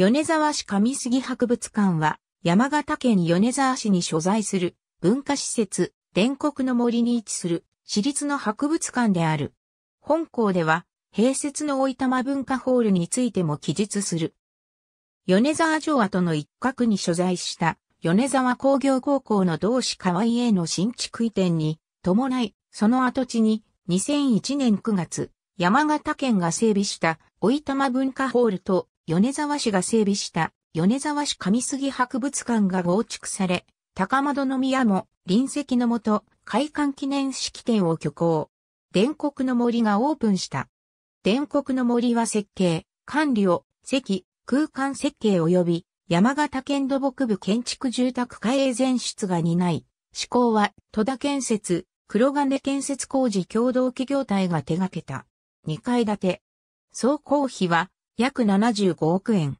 米沢市上杉博物館は、山形県米沢市に所在する文化施設、伝国の森に位置する私立の博物館である。本校では、併設の大玉文化ホールについても記述する。米沢城跡の一角に所在した米沢工業高校の同志河合への新築移転に伴い、その跡地に2001年9月、山形県が整備した大玉文化ホールと米沢市が整備した米沢市上杉博物館が合築され、高の宮も臨席のもと開館記念式典を挙行。伝国の森がオープンした。伝国の森は設計、管理を、席、空間設計及び山形県土木部建築住宅開善室が担い、施工は戸田建設、黒金建設工事共同企業体が手掛けた。2階建て。総工費は約75億円。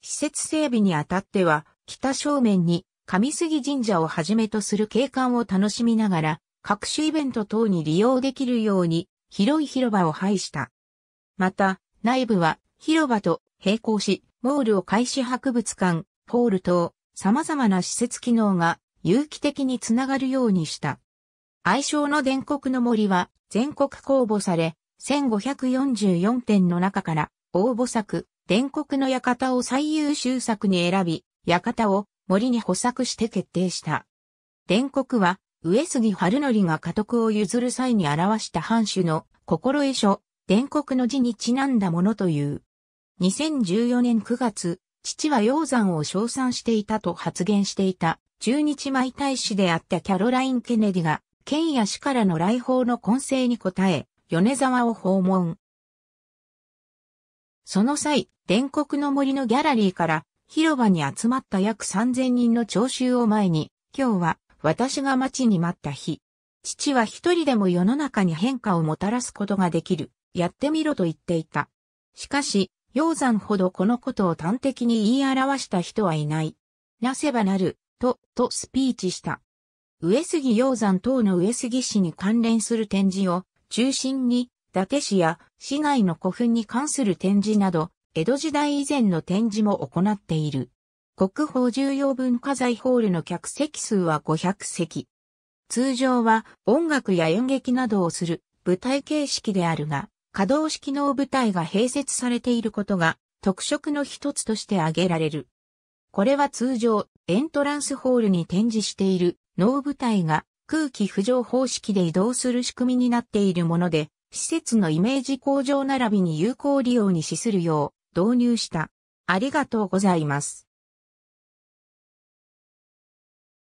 施設整備にあたっては、北正面に上杉神社をはじめとする景観を楽しみながら、各種イベント等に利用できるように、広い広場を配した。また、内部は広場と並行し、モールを開始博物館、ホール等、様々な施設機能が有機的につながるようにした。愛称の伝国の森は全国公募され、1544点の中から応募作、伝国の館を最優秀作に選び、館を森に補作して決定した。伝国は、上杉春則が家督を譲る際に表した藩主の心得書、伝国の字にちなんだものという。2014年9月、父は鷹山を称賛していたと発言していた、中日舞大使であったキャロライン・ケネディが、県や市からの来訪の根性に応え、米沢を訪問。その際、伝国の森のギャラリーから広場に集まった約3000人の聴衆を前に、今日は私が待ちに待った日。父は一人でも世の中に変化をもたらすことができる。やってみろと言っていた。しかし、鷹山ほどこのことを端的に言い表した人はいない。なせばなる、と、とスピーチした。上杉鷹山等の上杉氏に関連する展示を中心に伊達市や市内の古墳に関する展示など、江戸時代以前の展示も行っている。国宝重要文化財ホールの客席数は500席。通常は音楽や演劇などをする舞台形式であるが、可動式の舞台が併設されていることが特色の一つとして挙げられる。これは通常エントランスホールに展示している能舞台が空気浮上方式で移動する仕組みになっているもので、施設のイメージ向上並びに有効利用に資するよう導入した。ありがとうございます。